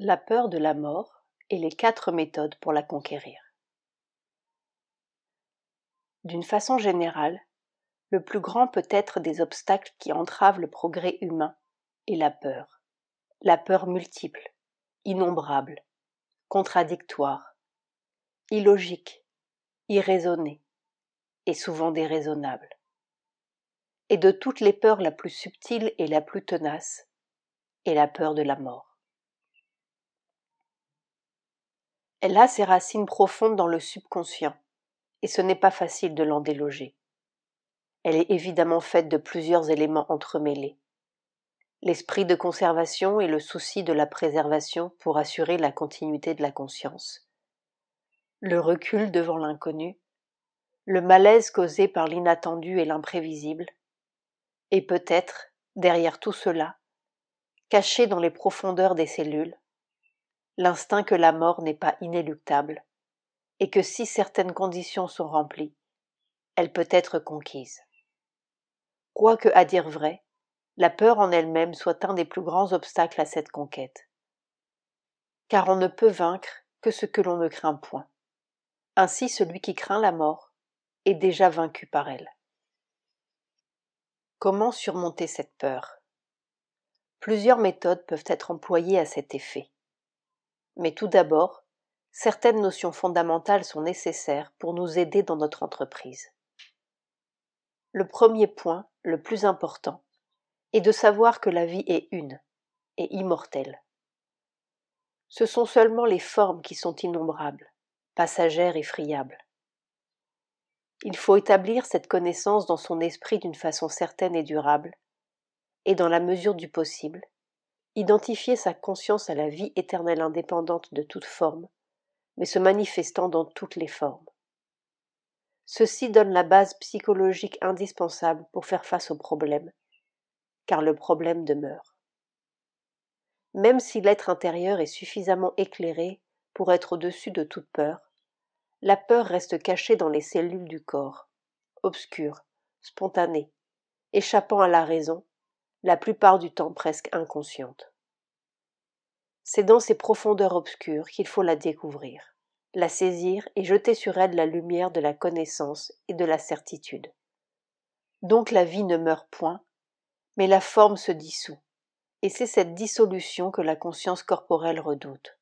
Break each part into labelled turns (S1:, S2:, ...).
S1: La peur de la mort et les quatre méthodes pour la conquérir. D'une façon générale, le plus grand peut être des obstacles qui entravent le progrès humain est la peur. La peur multiple, innombrable, contradictoire, illogique, irraisonnée et souvent déraisonnable. Et de toutes les peurs la plus subtile et la plus tenace est la peur de la mort. Elle a ses racines profondes dans le subconscient, et ce n'est pas facile de l'en déloger. Elle est évidemment faite de plusieurs éléments entremêlés. L'esprit de conservation et le souci de la préservation pour assurer la continuité de la conscience. Le recul devant l'inconnu, le malaise causé par l'inattendu et l'imprévisible, et peut-être, derrière tout cela, caché dans les profondeurs des cellules, l'instinct que la mort n'est pas inéluctable, et que si certaines conditions sont remplies, elle peut être conquise. Quoique, à dire vrai, la peur en elle-même soit un des plus grands obstacles à cette conquête. Car on ne peut vaincre que ce que l'on ne craint point. Ainsi, celui qui craint la mort est déjà vaincu par elle. Comment surmonter cette peur Plusieurs méthodes peuvent être employées à cet effet. Mais tout d'abord, certaines notions fondamentales sont nécessaires pour nous aider dans notre entreprise. Le premier point, le plus important, est de savoir que la vie est une et immortelle. Ce sont seulement les formes qui sont innombrables, passagères et friables. Il faut établir cette connaissance dans son esprit d'une façon certaine et durable, et dans la mesure du possible, identifier sa conscience à la vie éternelle indépendante de toute forme, mais se manifestant dans toutes les formes. Ceci donne la base psychologique indispensable pour faire face au problème, car le problème demeure. Même si l'être intérieur est suffisamment éclairé pour être au-dessus de toute peur, la peur reste cachée dans les cellules du corps, obscure, spontanée, échappant à la raison la plupart du temps presque inconsciente. C'est dans ces profondeurs obscures qu'il faut la découvrir, la saisir et jeter sur elle la lumière de la connaissance et de la certitude. Donc la vie ne meurt point, mais la forme se dissout, et c'est cette dissolution que la conscience corporelle redoute.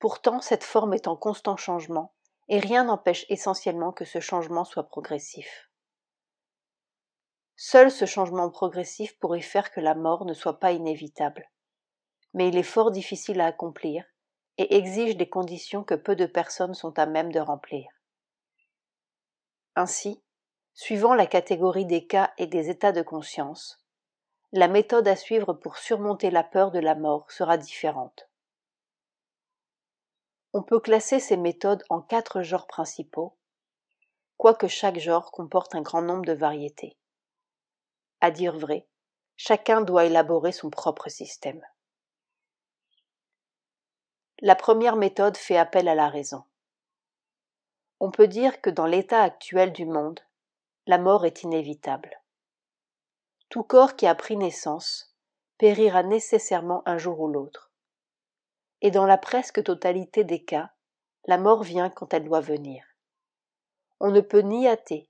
S1: Pourtant, cette forme est en constant changement, et rien n'empêche essentiellement que ce changement soit progressif. Seul ce changement progressif pourrait faire que la mort ne soit pas inévitable. Mais il est fort difficile à accomplir et exige des conditions que peu de personnes sont à même de remplir. Ainsi, suivant la catégorie des cas et des états de conscience, la méthode à suivre pour surmonter la peur de la mort sera différente. On peut classer ces méthodes en quatre genres principaux, quoique chaque genre comporte un grand nombre de variétés. À dire vrai, chacun doit élaborer son propre système. La première méthode fait appel à la raison. On peut dire que dans l'état actuel du monde, la mort est inévitable. Tout corps qui a pris naissance périra nécessairement un jour ou l'autre. Et dans la presque totalité des cas, la mort vient quand elle doit venir. On ne peut ni hâter,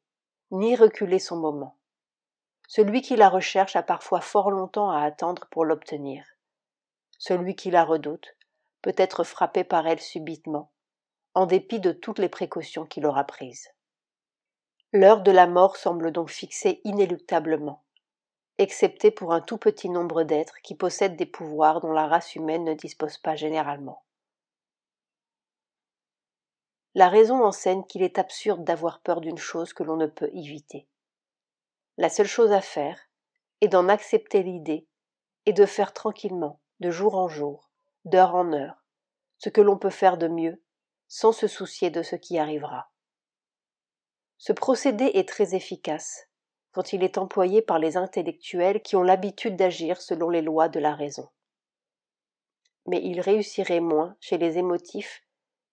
S1: ni reculer son moment. Celui qui la recherche a parfois fort longtemps à attendre pour l'obtenir. Celui qui la redoute peut être frappé par elle subitement, en dépit de toutes les précautions qu'il aura prises. L'heure de la mort semble donc fixée inéluctablement, excepté pour un tout petit nombre d'êtres qui possèdent des pouvoirs dont la race humaine ne dispose pas généralement. La raison enseigne qu'il est absurde d'avoir peur d'une chose que l'on ne peut éviter. La seule chose à faire est d'en accepter l'idée et de faire tranquillement, de jour en jour, d'heure en heure, ce que l'on peut faire de mieux sans se soucier de ce qui arrivera. Ce procédé est très efficace quand il est employé par les intellectuels qui ont l'habitude d'agir selon les lois de la raison. Mais il réussirait moins chez les émotifs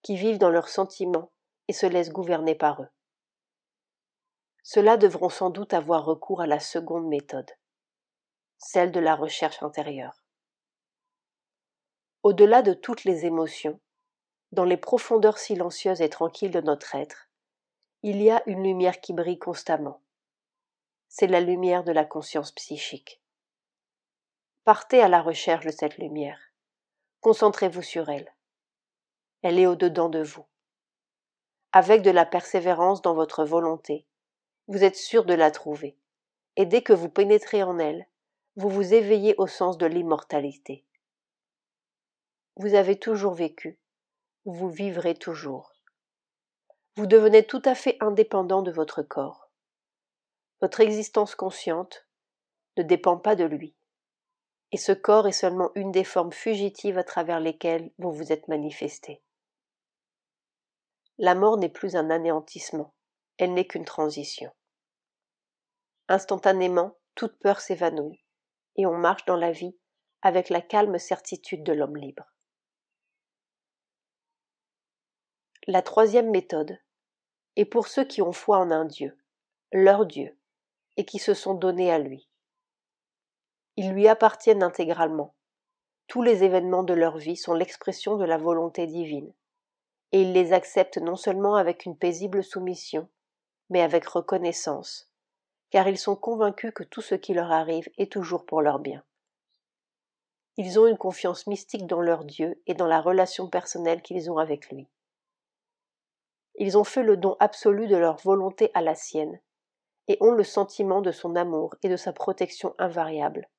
S1: qui vivent dans leurs sentiments et se laissent gouverner par eux. Ceux-là devront sans doute avoir recours à la seconde méthode, celle de la recherche intérieure. Au-delà de toutes les émotions, dans les profondeurs silencieuses et tranquilles de notre être, il y a une lumière qui brille constamment. C'est la lumière de la conscience psychique. Partez à la recherche de cette lumière. Concentrez-vous sur elle. Elle est au-dedans de vous. Avec de la persévérance dans votre volonté, vous êtes sûr de la trouver. Et dès que vous pénétrez en elle, vous vous éveillez au sens de l'immortalité. Vous avez toujours vécu, vous vivrez toujours. Vous devenez tout à fait indépendant de votre corps. Votre existence consciente ne dépend pas de lui. Et ce corps est seulement une des formes fugitives à travers lesquelles vous vous êtes manifesté. La mort n'est plus un anéantissement elle n'est qu'une transition. Instantanément, toute peur s'évanouit, et on marche dans la vie avec la calme certitude de l'homme libre. La troisième méthode est pour ceux qui ont foi en un Dieu, leur Dieu, et qui se sont donnés à lui. Ils lui appartiennent intégralement. Tous les événements de leur vie sont l'expression de la volonté divine, et ils les acceptent non seulement avec une paisible soumission, mais avec reconnaissance, car ils sont convaincus que tout ce qui leur arrive est toujours pour leur bien. Ils ont une confiance mystique dans leur Dieu et dans la relation personnelle qu'ils ont avec lui. Ils ont fait le don absolu de leur volonté à la sienne, et ont le sentiment de son amour et de sa protection invariable,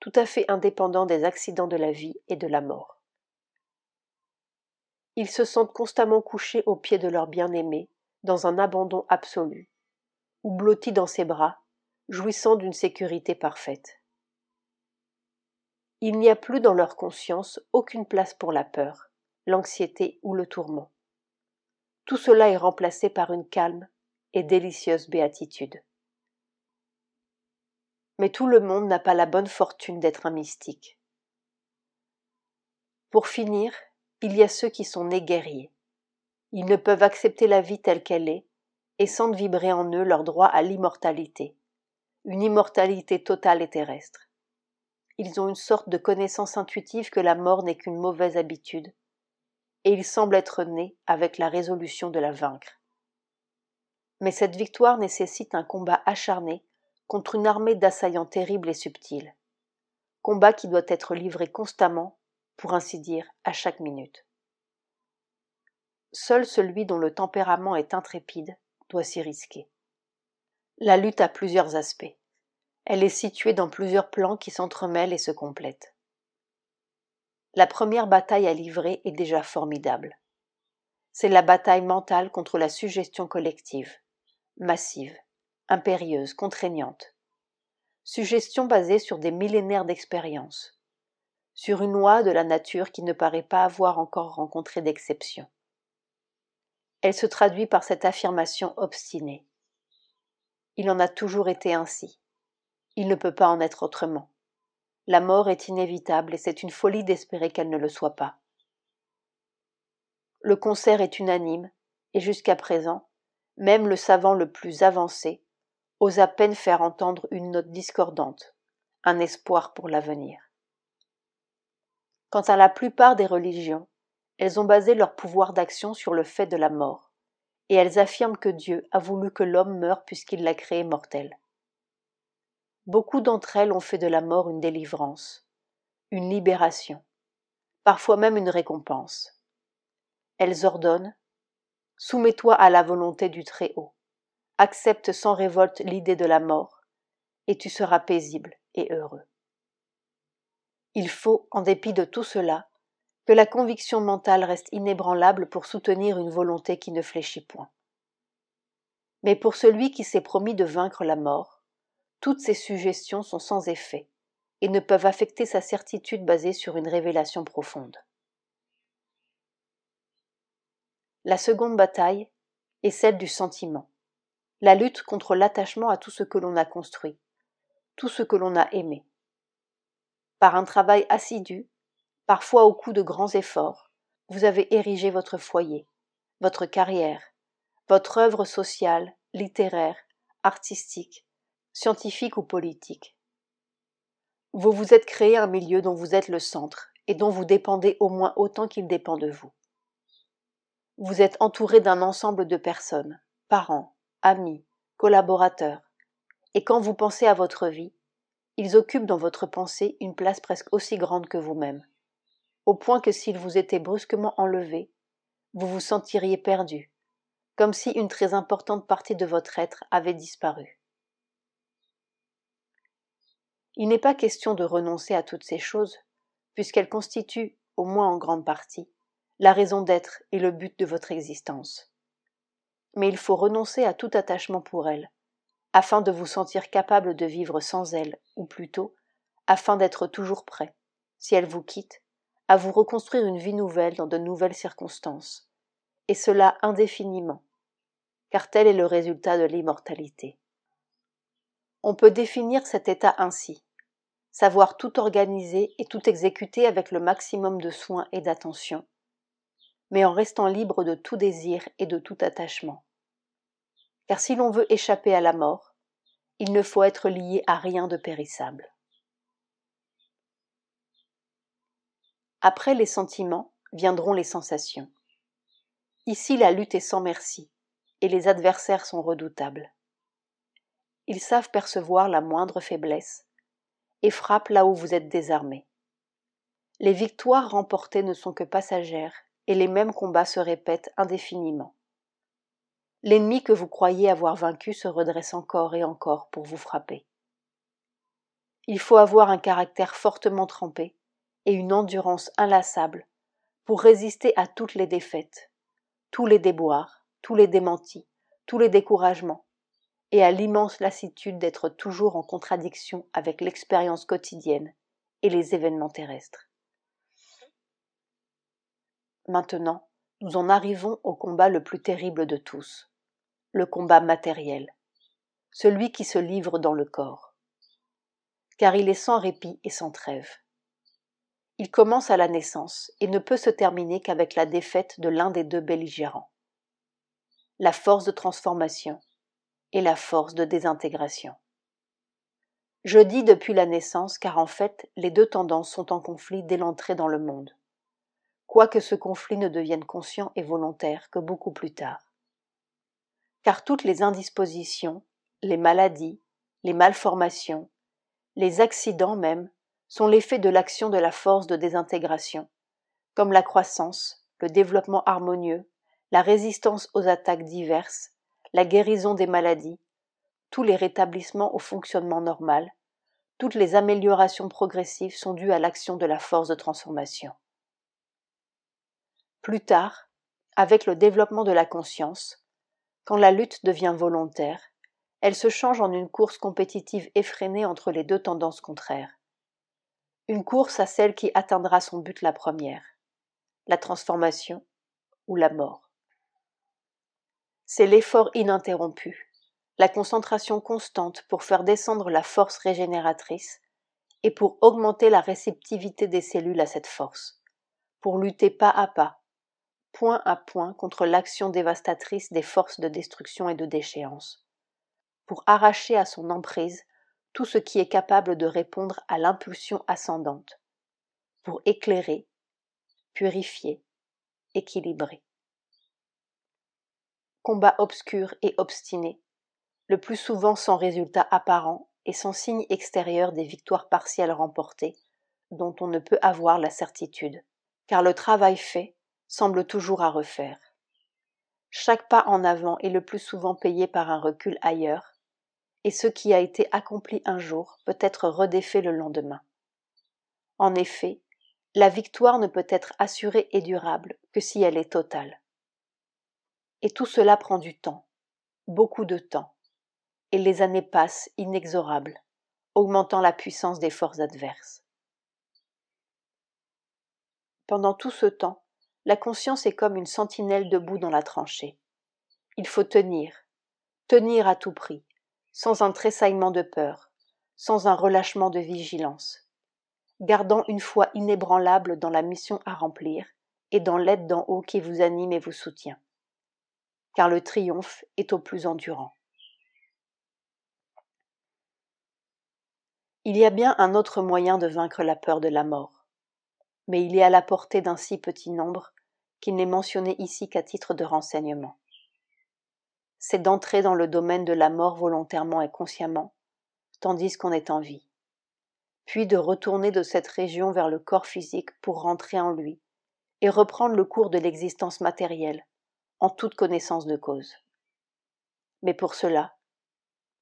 S1: tout à fait indépendant des accidents de la vie et de la mort. Ils se sentent constamment couchés aux pieds de leur bien-aimé dans un abandon absolu, ou blotti dans ses bras, jouissant d'une sécurité parfaite. Il n'y a plus dans leur conscience aucune place pour la peur, l'anxiété ou le tourment. Tout cela est remplacé par une calme et délicieuse béatitude. Mais tout le monde n'a pas la bonne fortune d'être un mystique. Pour finir, il y a ceux qui sont nés guerriers, ils ne peuvent accepter la vie telle qu'elle est et sentent vibrer en eux leur droit à l'immortalité, une immortalité totale et terrestre. Ils ont une sorte de connaissance intuitive que la mort n'est qu'une mauvaise habitude, et ils semblent être nés avec la résolution de la vaincre. Mais cette victoire nécessite un combat acharné contre une armée d'assaillants terribles et subtils, combat qui doit être livré constamment, pour ainsi dire, à chaque minute seul celui dont le tempérament est intrépide doit s'y risquer. La lutte a plusieurs aspects. Elle est située dans plusieurs plans qui s'entremêlent et se complètent. La première bataille à livrer est déjà formidable. C'est la bataille mentale contre la suggestion collective, massive, impérieuse, contraignante. Suggestion basée sur des millénaires d'expérience, sur une loi de la nature qui ne paraît pas avoir encore rencontré d'exception. Elle se traduit par cette affirmation obstinée. Il en a toujours été ainsi. Il ne peut pas en être autrement. La mort est inévitable et c'est une folie d'espérer qu'elle ne le soit pas. Le concert est unanime et jusqu'à présent, même le savant le plus avancé ose à peine faire entendre une note discordante, un espoir pour l'avenir. Quant à la plupart des religions, elles ont basé leur pouvoir d'action sur le fait de la mort, et elles affirment que Dieu a voulu que l'homme meure puisqu'il l'a créé mortel. Beaucoup d'entre elles ont fait de la mort une délivrance, une libération, parfois même une récompense. Elles ordonnent Soumets-toi à la volonté du Très-Haut, accepte sans révolte l'idée de la mort, et tu seras paisible et heureux. Il faut, en dépit de tout cela, que la conviction mentale reste inébranlable pour soutenir une volonté qui ne fléchit point. Mais pour celui qui s'est promis de vaincre la mort, toutes ces suggestions sont sans effet et ne peuvent affecter sa certitude basée sur une révélation profonde. La seconde bataille est celle du sentiment, la lutte contre l'attachement à tout ce que l'on a construit, tout ce que l'on a aimé. Par un travail assidu, parfois au coup de grands efforts, vous avez érigé votre foyer, votre carrière, votre œuvre sociale, littéraire, artistique, scientifique ou politique. Vous vous êtes créé un milieu dont vous êtes le centre et dont vous dépendez au moins autant qu'il dépend de vous. Vous êtes entouré d'un ensemble de personnes, parents, amis, collaborateurs, et quand vous pensez à votre vie, ils occupent dans votre pensée une place presque aussi grande que vous-même au point que s'il vous était brusquement enlevé, vous vous sentiriez perdu, comme si une très importante partie de votre être avait disparu. Il n'est pas question de renoncer à toutes ces choses, puisqu'elles constituent, au moins en grande partie, la raison d'être et le but de votre existence. Mais il faut renoncer à tout attachement pour elles, afin de vous sentir capable de vivre sans elles, ou plutôt, afin d'être toujours prêt, si elles vous quittent, à vous reconstruire une vie nouvelle dans de nouvelles circonstances, et cela indéfiniment, car tel est le résultat de l'immortalité. On peut définir cet état ainsi savoir tout organiser et tout exécuter avec le maximum de soins et d'attention, mais en restant libre de tout désir et de tout attachement. Car si l'on veut échapper à la mort, il ne faut être lié à rien de périssable. Après les sentiments viendront les sensations. Ici la lutte est sans merci, et les adversaires sont redoutables. Ils savent percevoir la moindre faiblesse, et frappent là où vous êtes désarmé. Les victoires remportées ne sont que passagères, et les mêmes combats se répètent indéfiniment. L'ennemi que vous croyez avoir vaincu se redresse encore et encore pour vous frapper. Il faut avoir un caractère fortement trempé et une endurance inlassable pour résister à toutes les défaites, tous les déboires, tous les démentis, tous les découragements, et à l'immense lassitude d'être toujours en contradiction avec l'expérience quotidienne et les événements terrestres. Maintenant, nous en arrivons au combat le plus terrible de tous, le combat matériel, celui qui se livre dans le corps. Car il est sans répit et sans trêve. Il commence à la naissance et ne peut se terminer qu'avec la défaite de l'un des deux belligérants. La force de transformation et la force de désintégration. Je dis depuis la naissance car en fait les deux tendances sont en conflit dès l'entrée dans le monde, quoique ce conflit ne devienne conscient et volontaire que beaucoup plus tard. Car toutes les indispositions, les maladies, les malformations, les accidents même, sont l'effet de l'action de la force de désintégration, comme la croissance, le développement harmonieux, la résistance aux attaques diverses, la guérison des maladies, tous les rétablissements au fonctionnement normal, toutes les améliorations progressives sont dues à l'action de la force de transformation. Plus tard, avec le développement de la conscience, quand la lutte devient volontaire, elle se change en une course compétitive effrénée entre les deux tendances contraires une course à celle qui atteindra son but la première, la transformation ou la mort. C'est l'effort ininterrompu, la concentration constante pour faire descendre la force régénératrice et pour augmenter la réceptivité des cellules à cette force, pour lutter pas à pas, point à point contre l'action dévastatrice des forces de destruction et de déchéance, pour arracher à son emprise tout ce qui est capable de répondre à l'impulsion ascendante, pour éclairer, purifier, équilibrer. Combat obscur et obstiné, le plus souvent sans résultat apparent et sans signe extérieur des victoires partielles remportées, dont on ne peut avoir la certitude, car le travail fait semble toujours à refaire. Chaque pas en avant est le plus souvent payé par un recul ailleurs, et ce qui a été accompli un jour peut être redéfait le lendemain. En effet, la victoire ne peut être assurée et durable que si elle est totale. Et tout cela prend du temps, beaucoup de temps, et les années passent inexorables, augmentant la puissance des forces adverses. Pendant tout ce temps, la conscience est comme une sentinelle debout dans la tranchée. Il faut tenir, tenir à tout prix, sans un tressaillement de peur, sans un relâchement de vigilance, gardant une foi inébranlable dans la mission à remplir et dans l'aide d'en haut qui vous anime et vous soutient. Car le triomphe est au plus endurant. Il y a bien un autre moyen de vaincre la peur de la mort, mais il est à la portée d'un si petit nombre qu'il n'est mentionné ici qu'à titre de renseignement c'est d'entrer dans le domaine de la mort volontairement et consciemment, tandis qu'on est en vie, puis de retourner de cette région vers le corps physique pour rentrer en lui, et reprendre le cours de l'existence matérielle, en toute connaissance de cause. Mais pour cela,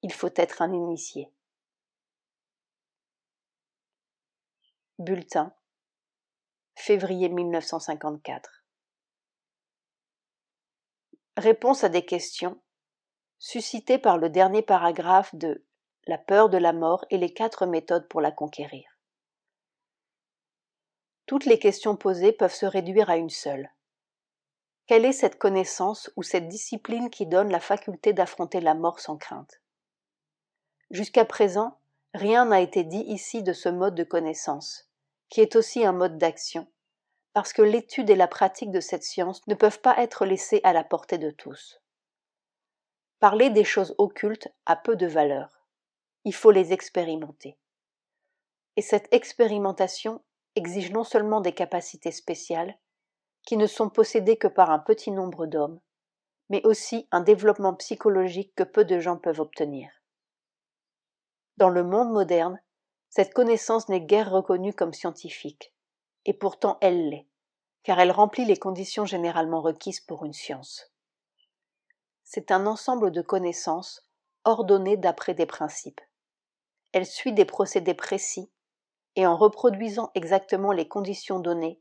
S1: il faut être un initié. Bulletin Février 1954 Réponse à des questions suscité par le dernier paragraphe de La peur de la mort et les quatre méthodes pour la conquérir. Toutes les questions posées peuvent se réduire à une seule. Quelle est cette connaissance ou cette discipline qui donne la faculté d'affronter la mort sans crainte Jusqu'à présent, rien n'a été dit ici de ce mode de connaissance, qui est aussi un mode d'action, parce que l'étude et la pratique de cette science ne peuvent pas être laissées à la portée de tous. Parler des choses occultes a peu de valeur. Il faut les expérimenter. Et cette expérimentation exige non seulement des capacités spéciales, qui ne sont possédées que par un petit nombre d'hommes, mais aussi un développement psychologique que peu de gens peuvent obtenir. Dans le monde moderne, cette connaissance n'est guère reconnue comme scientifique, et pourtant elle l'est, car elle remplit les conditions généralement requises pour une science c'est un ensemble de connaissances ordonnées d'après des principes. Elle suit des procédés précis et en reproduisant exactement les conditions données,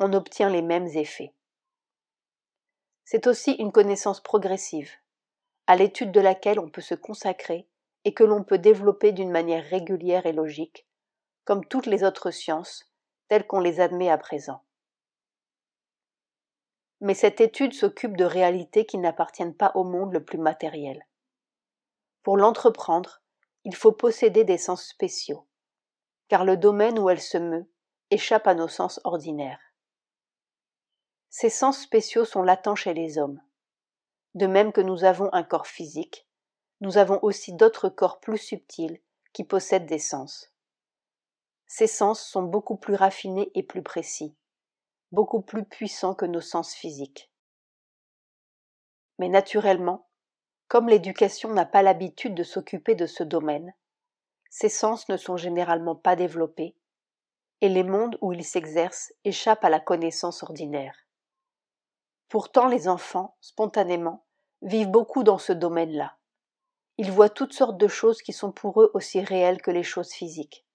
S1: on obtient les mêmes effets. C'est aussi une connaissance progressive, à l'étude de laquelle on peut se consacrer et que l'on peut développer d'une manière régulière et logique, comme toutes les autres sciences telles qu'on les admet à présent mais cette étude s'occupe de réalités qui n'appartiennent pas au monde le plus matériel. Pour l'entreprendre, il faut posséder des sens spéciaux, car le domaine où elle se meut échappe à nos sens ordinaires. Ces sens spéciaux sont latents chez les hommes. De même que nous avons un corps physique, nous avons aussi d'autres corps plus subtils qui possèdent des sens. Ces sens sont beaucoup plus raffinés et plus précis beaucoup plus puissant que nos sens physiques. Mais naturellement, comme l'éducation n'a pas l'habitude de s'occuper de ce domaine, ces sens ne sont généralement pas développés, et les mondes où ils s'exercent échappent à la connaissance ordinaire. Pourtant les enfants, spontanément, vivent beaucoup dans ce domaine-là. Ils voient toutes sortes de choses qui sont pour eux aussi réelles que les choses physiques.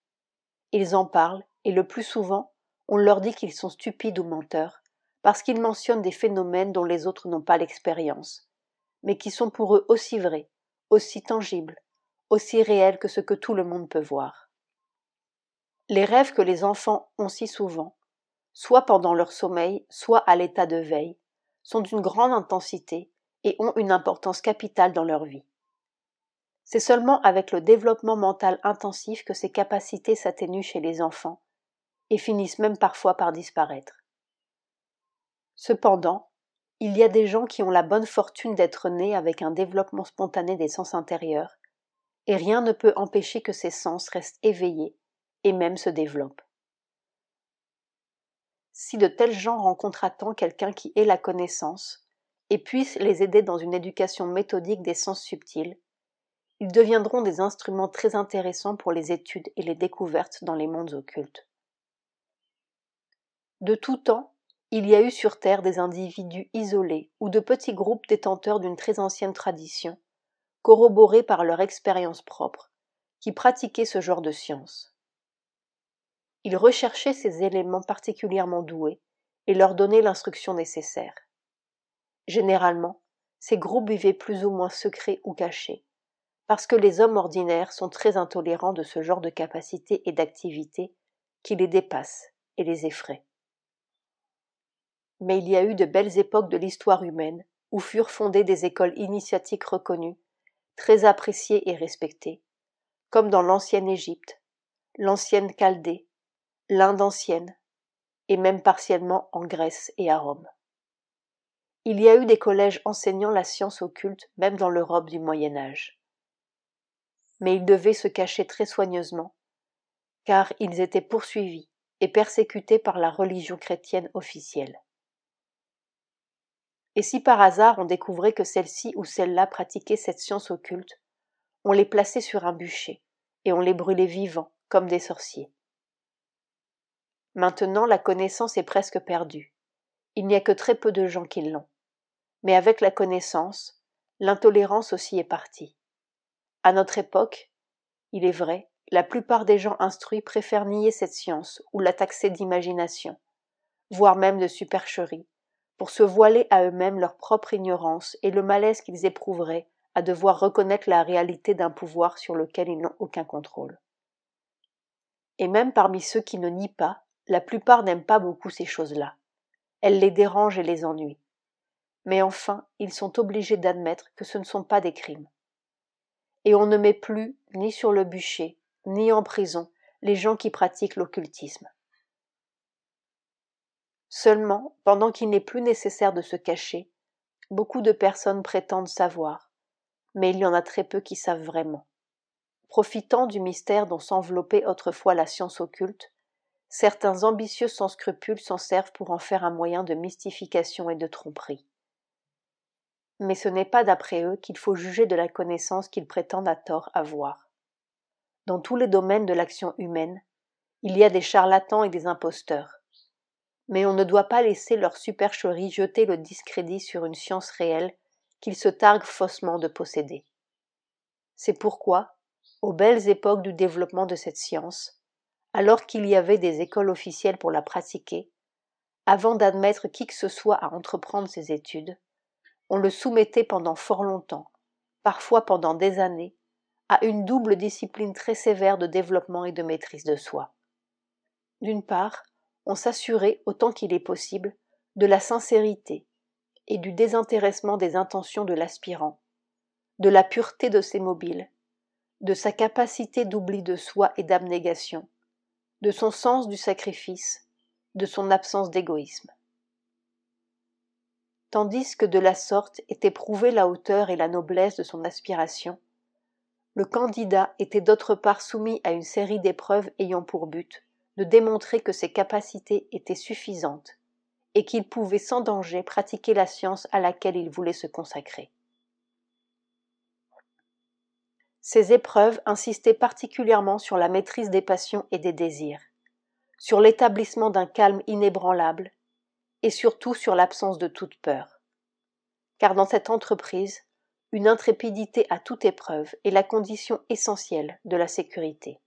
S1: Ils en parlent, et le plus souvent, on leur dit qu'ils sont stupides ou menteurs, parce qu'ils mentionnent des phénomènes dont les autres n'ont pas l'expérience, mais qui sont pour eux aussi vrais, aussi tangibles, aussi réels que ce que tout le monde peut voir. Les rêves que les enfants ont si souvent, soit pendant leur sommeil, soit à l'état de veille, sont d'une grande intensité et ont une importance capitale dans leur vie. C'est seulement avec le développement mental intensif que ces capacités s'atténuent chez les enfants et finissent même parfois par disparaître. Cependant, il y a des gens qui ont la bonne fortune d'être nés avec un développement spontané des sens intérieurs, et rien ne peut empêcher que ces sens restent éveillés et même se développent. Si de tels gens rencontrent à temps quelqu'un qui ait la connaissance et puisse les aider dans une éducation méthodique des sens subtils, ils deviendront des instruments très intéressants pour les études et les découvertes dans les mondes occultes. De tout temps, il y a eu sur Terre des individus isolés ou de petits groupes détenteurs d'une très ancienne tradition, corroborés par leur expérience propre, qui pratiquaient ce genre de science. Ils recherchaient ces éléments particulièrement doués et leur donnaient l'instruction nécessaire. Généralement, ces groupes vivaient plus ou moins secrets ou cachés, parce que les hommes ordinaires sont très intolérants de ce genre de capacités et d'activités qui les dépassent et les effraient mais il y a eu de belles époques de l'histoire humaine où furent fondées des écoles initiatiques reconnues, très appréciées et respectées, comme dans l'ancienne Égypte, l'ancienne Chaldée, l'Inde ancienne, et même partiellement en Grèce et à Rome. Il y a eu des collèges enseignant la science occulte même dans l'Europe du Moyen Âge. Mais ils devaient se cacher très soigneusement, car ils étaient poursuivis et persécutés par la religion chrétienne officielle. Et si par hasard on découvrait que celle-ci ou celle-là pratiquait cette science occulte, on les plaçait sur un bûcher et on les brûlait vivants comme des sorciers. Maintenant, la connaissance est presque perdue. Il n'y a que très peu de gens qui l'ont. Mais avec la connaissance, l'intolérance aussi est partie. À notre époque, il est vrai, la plupart des gens instruits préfèrent nier cette science ou la taxer d'imagination, voire même de supercherie, pour se voiler à eux-mêmes leur propre ignorance et le malaise qu'ils éprouveraient à devoir reconnaître la réalité d'un pouvoir sur lequel ils n'ont aucun contrôle. Et même parmi ceux qui ne nient pas, la plupart n'aiment pas beaucoup ces choses-là. Elles les dérangent et les ennuient. Mais enfin, ils sont obligés d'admettre que ce ne sont pas des crimes. Et on ne met plus, ni sur le bûcher, ni en prison, les gens qui pratiquent l'occultisme. Seulement, pendant qu'il n'est plus nécessaire de se cacher, beaucoup de personnes prétendent savoir, mais il y en a très peu qui savent vraiment. Profitant du mystère dont s'enveloppait autrefois la science occulte, certains ambitieux sans scrupules s'en servent pour en faire un moyen de mystification et de tromperie. Mais ce n'est pas d'après eux qu'il faut juger de la connaissance qu'ils prétendent à tort avoir. Dans tous les domaines de l'action humaine, il y a des charlatans et des imposteurs. Mais on ne doit pas laisser leur supercherie jeter le discrédit sur une science réelle qu'ils se targuent faussement de posséder. C'est pourquoi, aux belles époques du développement de cette science, alors qu'il y avait des écoles officielles pour la pratiquer, avant d'admettre qui que ce soit à entreprendre ses études, on le soumettait pendant fort longtemps, parfois pendant des années, à une double discipline très sévère de développement et de maîtrise de soi. D'une part, on s'assurait autant qu'il est possible de la sincérité et du désintéressement des intentions de l'aspirant, de la pureté de ses mobiles, de sa capacité d'oubli de soi et d'abnégation, de son sens du sacrifice, de son absence d'égoïsme. Tandis que de la sorte était prouvée la hauteur et la noblesse de son aspiration, le candidat était d'autre part soumis à une série d'épreuves ayant pour but de démontrer que ses capacités étaient suffisantes et qu'il pouvait sans danger pratiquer la science à laquelle il voulait se consacrer. Ces épreuves insistaient particulièrement sur la maîtrise des passions et des désirs, sur l'établissement d'un calme inébranlable et surtout sur l'absence de toute peur. Car dans cette entreprise, une intrépidité à toute épreuve est la condition essentielle de la sécurité.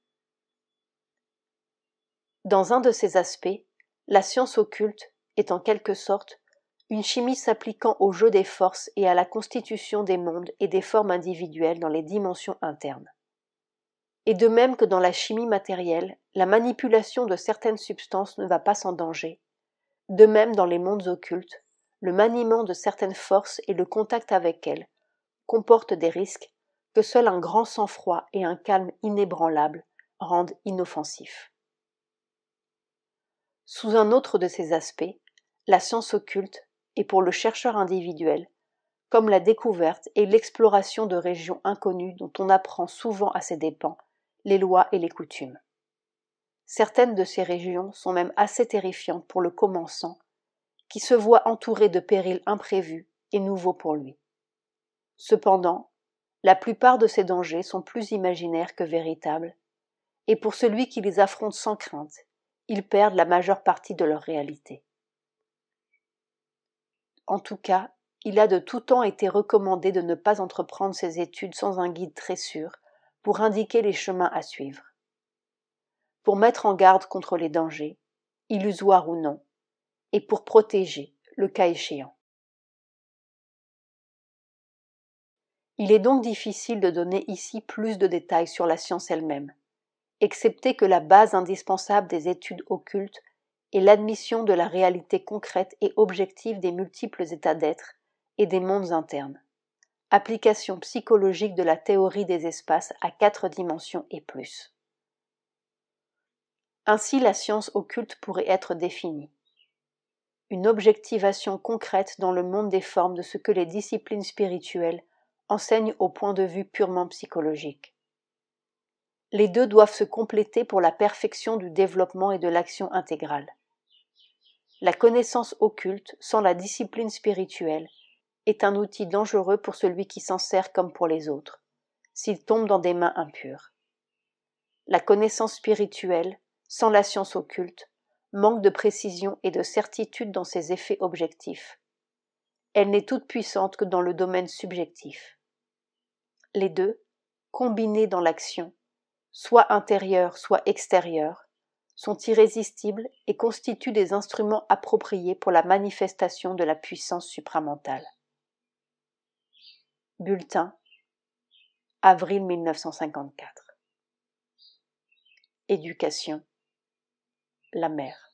S1: Dans un de ces aspects, la science occulte est en quelque sorte une chimie s'appliquant au jeu des forces et à la constitution des mondes et des formes individuelles dans les dimensions internes. Et de même que dans la chimie matérielle, la manipulation de certaines substances ne va pas sans danger, de même dans les mondes occultes, le maniement de certaines forces et le contact avec elles comportent des risques que seul un grand sang-froid et un calme inébranlable rendent inoffensifs. Sous un autre de ses aspects, la science occulte est pour le chercheur individuel comme la découverte et l'exploration de régions inconnues dont on apprend souvent à ses dépens les lois et les coutumes. Certaines de ces régions sont même assez terrifiantes pour le commençant, qui se voit entouré de périls imprévus et nouveaux pour lui. Cependant, la plupart de ces dangers sont plus imaginaires que véritables, et pour celui qui les affronte sans crainte, ils perdent la majeure partie de leur réalité. En tout cas, il a de tout temps été recommandé de ne pas entreprendre ses études sans un guide très sûr pour indiquer les chemins à suivre. Pour mettre en garde contre les dangers, illusoires ou non, et pour protéger, le cas échéant. Il est donc difficile de donner ici plus de détails sur la science elle-même, excepté que la base indispensable des études occultes est l'admission de la réalité concrète et objective des multiples états d'être et des mondes internes. Application psychologique de la théorie des espaces à quatre dimensions et plus. Ainsi la science occulte pourrait être définie. Une objectivation concrète dans le monde des formes de ce que les disciplines spirituelles enseignent au point de vue purement psychologique. Les deux doivent se compléter pour la perfection du développement et de l'action intégrale. La connaissance occulte, sans la discipline spirituelle, est un outil dangereux pour celui qui s'en sert comme pour les autres, s'il tombe dans des mains impures. La connaissance spirituelle, sans la science occulte, manque de précision et de certitude dans ses effets objectifs. Elle n'est toute puissante que dans le domaine subjectif. Les deux, combinés dans l'action, soit intérieure, soit extérieur, sont irrésistibles et constituent des instruments appropriés pour la manifestation de la puissance supramentale. Bulletin Avril 1954 Éducation La mère